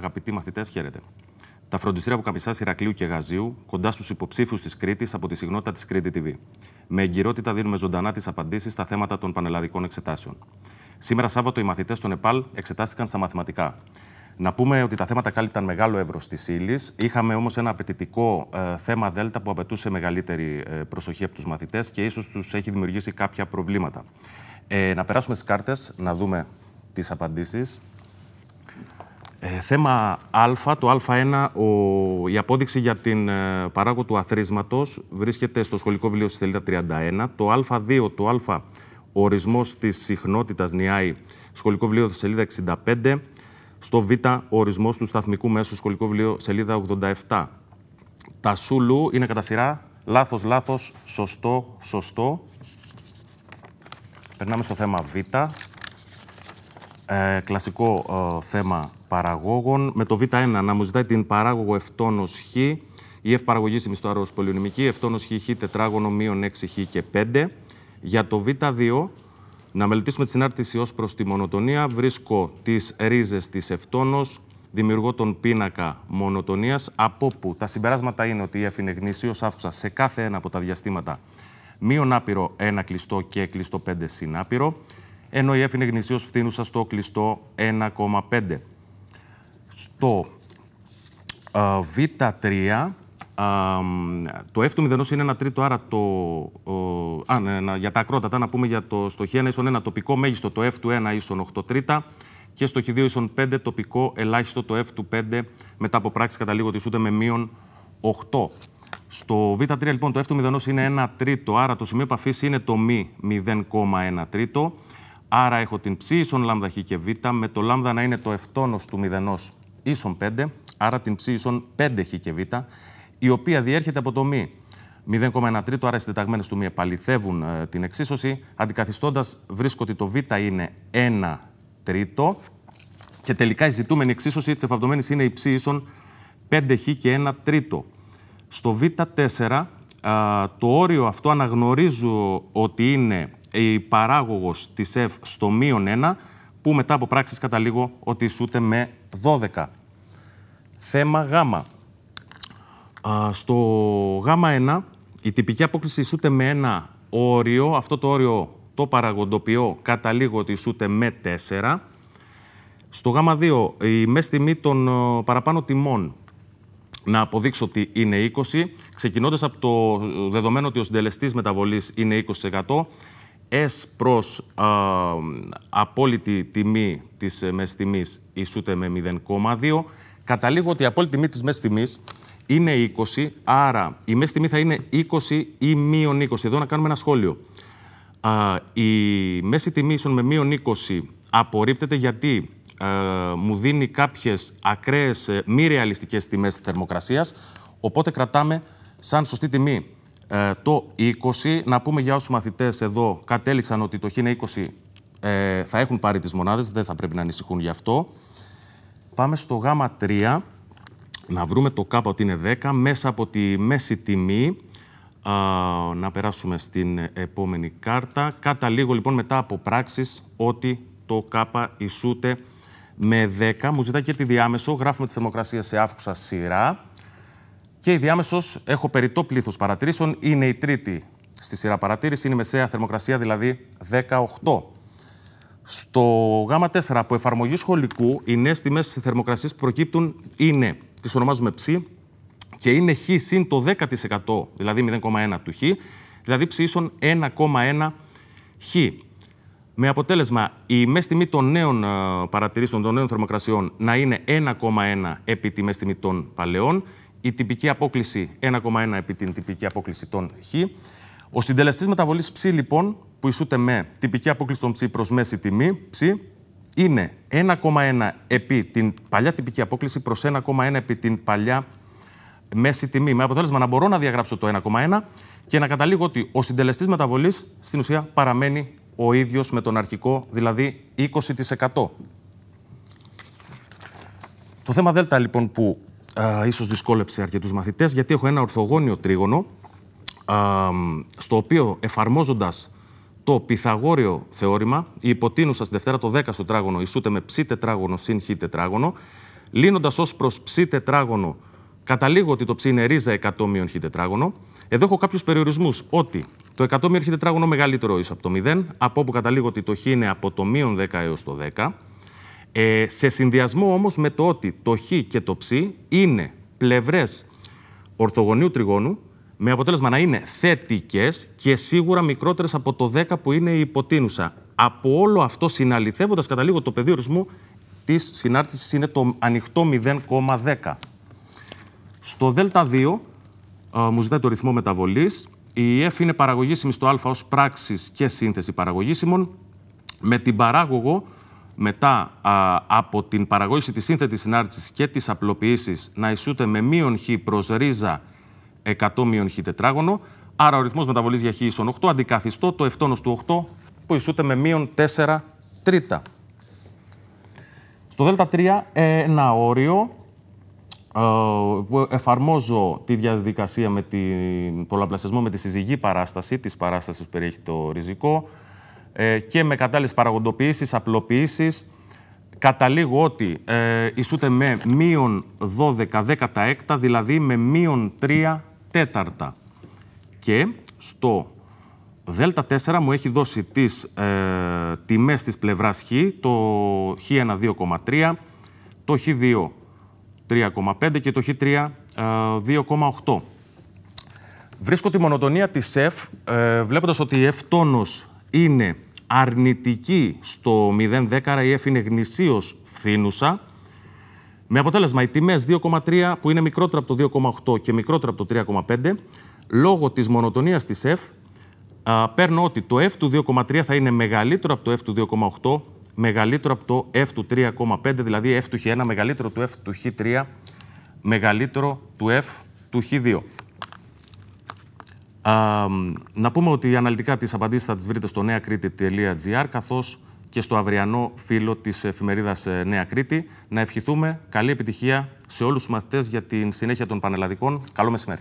Αγαπητοί μαθητές, χαίρετε. Τα φροντιστήρια που καμισάς Ηρακλείου και Γαζίου, κοντά στους υποψήφου της Κρήτης από τη συγνότητα της Κρήτη TV. Με εγκυρότητα δίνουμε ζωντανά τις απαντήσεις στα θέματα των πανελλαδικών εξετάσεων. Σήμερα Σάββατο οι μαθητές των Νεπάλ εξετάστηκαν στα μαθηματικά. Να πούμε ότι τα θέματα κάλυπταν μεγάλο εύρος της ύλης. Είχαμε όμως ένα απαιτητικό ε, θέμα Δέλτα που απαιτούσε μεγαλύτερη ε, προσοχή από τους μαθητές και ίσως τους έχει δημιουργήσει κάποια προβλήματα. Ε, να περάσουμε στις κάρτες, να δούμε τις απαντήσεις. Ε, θέμα Α, το Α1, ο, η απόδειξη για την ε, παράγω του αθρίσματος βρίσκεται στο σχολικό βιβλίο στη σελίδα 31. Το Α2, το Α, ο ορισμός της συχνότητας νιάει, σχολικό βιβλίο στη σελίδα 65. Στο Β, ο ορισμός του σταθμικού μέσου, σχολικό βιβλίο, σελίδα 87. Τα σούλου είναι κατά σειρά λάθος, λάθος, σωστό, σωστό. Περνάμε στο θέμα Β ε, κλασικό ε, θέμα παραγόγων. Με το Β1 να μου ζητάει την παράγωγο ευτόνο χ ή ευπαραγωγή συνιστοαρό πολυονημική. ευτόνο χ, χ τετράγωνο, μείον 6 χ και 5. Για το Β2 να μελετήσουμε τη συνάρτηση ως προς τη μονοτονία. Βρίσκω τις ρίζες της ευτόνο, δημιουργώ τον πίνακα μονοτονίας, από που τα συμπεράσματα είναι ότι η εφ είναι γνήσιος σε κάθε ένα από τα διαστήματα μείον άπειρο 1 κλειστό και κλειστό 5 συνάπειρο ενώ η έφηνε γνησίως φθήνουσα στο κλειστό 1,5. Στο Β3 το F του μηδενός είναι ένα τρίτο, άρα το, α, ναι, ναι, για τα ακρότατα να πούμε για το χ 1 ίσον 1 τοπικό μέγιστο το F του 1 ίσον 8 τρίτα και στο χ2 ίσον 5 τοπικό ελάχιστο το F του 5 μετά από πράξη καταλήγω ούτε με μείον 8. Στο Β3 λοιπόν το F του μηδενός είναι 1 τρίτο, άρα το σημείο επαφής είναι το μη 0,1 τρίτο. Άρα έχω την ψ ίσον λάμδα χ και β με το λάμδα να είναι το ευτόνος του μηδενός ίσον 5, άρα την ψ ίσον 5 χ και β, η οποία διέρχεται από το μη. 0,1 τρίτο, άρα οι συντεταγμένες του μη επαληθεύουν ε, την εξίσωση. Αντικαθιστώντας, βρίσκω ότι το β είναι 1 τρίτο. Και τελικά η ζητούμενη εξίσωση της εφαπτωμένης είναι η ψ ίσον 5χ και 1 τρίτο. Στο β4, το όριο αυτό αναγνωρίζω ότι είναι η παράγωγος της ΕΦ στο μείον 1, που μετά από πράξεις καταλήγω ότι ισούται με 12. Θέμα Γ. Στο Γ1 η τυπική απόκληση ισούται με ένα όριο, αυτό το όριο το παραγοντοποιώ καταλήγω ότι ισούται με 4. Στο Γ2 η μέση τιμή των ε, παραπάνω τιμών να αποδείξω ότι είναι 20, ξεκινώντας από το ε, δεδομένο ότι ο συντελεστής μεταβολής είναι 20%, ες προς α, απόλυτη τιμή της ε, μέσης τιμής ισούται με 0,2. Καταλήγω ότι η απόλυτη τιμή της μέσης τιμής είναι 20, άρα η μέσης τιμή θα είναι 20 ή μείον 20. Εδώ να κάνουμε ένα σχόλιο. η μέση τιμή ίσον με μείον 20 απορρίπτεται γιατί ε, μου δίνει κάποιες ακραίες ε, μη ρεαλιστικές τιμές θερμοκρασίας, οπότε κρατάμε σαν σωστή τιμή ε, το 20. Να πούμε για όσους μαθητές εδώ κατέληξαν ότι το ΧΙΝΕ 20 ε, θα έχουν πάρει τις μονάδες, δεν θα πρέπει να ανησυχούν γι' αυτό. Πάμε στο γάμα 3. Να βρούμε το κάπα ότι είναι 10 μέσα από τη μέση τιμή. Α, να περάσουμε στην επόμενη κάρτα. Κάτα λίγο λοιπόν μετά από πράξεις ότι το κάπα ισούται με 10. Μου ζητάει και τη διάμεσο. Γράφουμε τις θερμοκρασίες σε αύξουσα σειρά. Και η διάμεσος, έχω περιττό πλήθος παρατηρήσεων, είναι η τρίτη στη σειρά παρατήρηση, είναι η μεσαία θερμοκρασία δηλαδή 18. Στο γάμα 4, από εφαρμογή σχολικού, οι νέες τιμές θερμοκρασίας που προκύπτουν είναι, τις ονομάζουμε ψ, και είναι χ συν το 10%, δηλαδή 0,1 του χ, δηλαδή ψ ίσον 1,1 χ. Με αποτέλεσμα η μέσης τιμή των νέων ε, παρατηρήσεων των νέων θερμοκρασιών να είναι 1,1 επί τη μέσης τιμή των παλαιών η τυπική απόκληση 1,1 επί την τυπική απόκληση των χ. Ο συντελεστής μεταβολής ψ λοιπόν, που ισούται με τυπική απόκληση των ψ προς μέση τιμή ψ, είναι 1,1 επί την παλιά τυπική απόκληση προς 1,1 επί την παλιά μέση τιμή. Με αποτέλεσμα να μπορώ να διαγράψω το 1,1 και να καταλήγω ότι ο συντελεστής μεταβολής στην ουσία παραμένει ο ίδιος με τον αρχικό, δηλαδή 20%. Το θέμα δέλτα λοιπόν που α, ίσως δυσκόλεψε αρκετούς μαθητές, γιατί έχω ένα ορθογώνιο τρίγωνο, α, στο οποίο εφαρμόζοντας το πιθαγόριο θεώρημα, η υποτείνουσα στη Δευτέρα το 10 στο τράγωνο ισούται με ψ τετράγωνο συν χ τετράγωνο, λύνοντας ως προς ψ τετράγωνο, καταλήγω ότι το ψ είναι ρίζα 100 μείον χ τετράγωνο. Εδώ έχω κάποιους περιορισμούς, ότι το 100 μείον χ τετράγωνο μεγαλύτερο ίσω από το 0, από όπου καταλήγω ότι το χ είναι από το μείον 10 έως το 10, ε, σε συνδυασμό όμως με το ότι το χ και το ψ είναι πλευρές ορθογωνίου τριγώνου με αποτέλεσμα να είναι θετικές και σίγουρα μικρότερες από το 10 που είναι η υποτείνουσα. Από όλο αυτό συναλυθεύοντας κατά λίγο το πεδίο ορισμού της συνάρτησης είναι το ανοιχτό 0,10. Στο Δ2 μου ζητάει το ρυθμό μεταβολής. Η F είναι παραγωγήσιμη στο α ως πράξης και σύνθεση παραγωγήσιμων. Με την παράγωγο μετά από την παραγώγηση της σύνθετης συνάρτησης και της απλοποιήσεις να ισούται με μείον χ προς ρίζα 100 μείον χ τετράγωνο. Άρα ο ρυθμός μεταβολής για χ ίσον 8 αντικαθιστώ το ευτόνος του 8 που ισούται με μείον 4 τρίτα. Στο δέλτα 3 ένα όριο ε, που εφαρμόζω τη διαδικασία με την πολλαπλασιασμό με τη συζυγή παράσταση της παράστασης που περιέχει το ριζικό ε, και με κατάλληλες παραγοντοποιήσει, απλοποιήσεις, καταλήγω ότι ε, ισούται με μείον 12 δέκατα δηλαδή με μείον 3 τέταρτα. Και στο Δέλτα 4 μου έχει δώσει τις ε, τιμές της πλευράς Χ, το Χ1 2,3, το Χ2 3,5 και το Χ3 2,8. Ε, Βρίσκω τη μονοτονία της F, ε, βλέποντας ότι η F τόνος είναι αρνητική στο 010, η F είναι γνησίως φθήνουσα, με αποτέλεσμα οι τιμε 2,3 που είναι μικρότερα από το 2,8 και μικρότερα από το 3,5, λόγω της μονοτονίας της F, παίρνω ότι το F του 2,3 θα είναι μεγαλύτερο από το F του 2,8, μεγαλύτερο από το F του 3,5, δηλαδή F του Χ1 μεγαλύτερο του F του Χ3, μεγαλύτερο του F του Χ2 να πούμε ότι αναλυτικά τις απαντήσεις θα τις βρείτε στο νέακρήτη.gr καθώς και στο αυριανό φίλο της εφημερίδας ε, Νέα Κρήτη. Να ευχηθούμε καλή επιτυχία σε όλους τους μαθητές για την συνέχεια των Πανελλαδικών. Καλό μεσημέρι.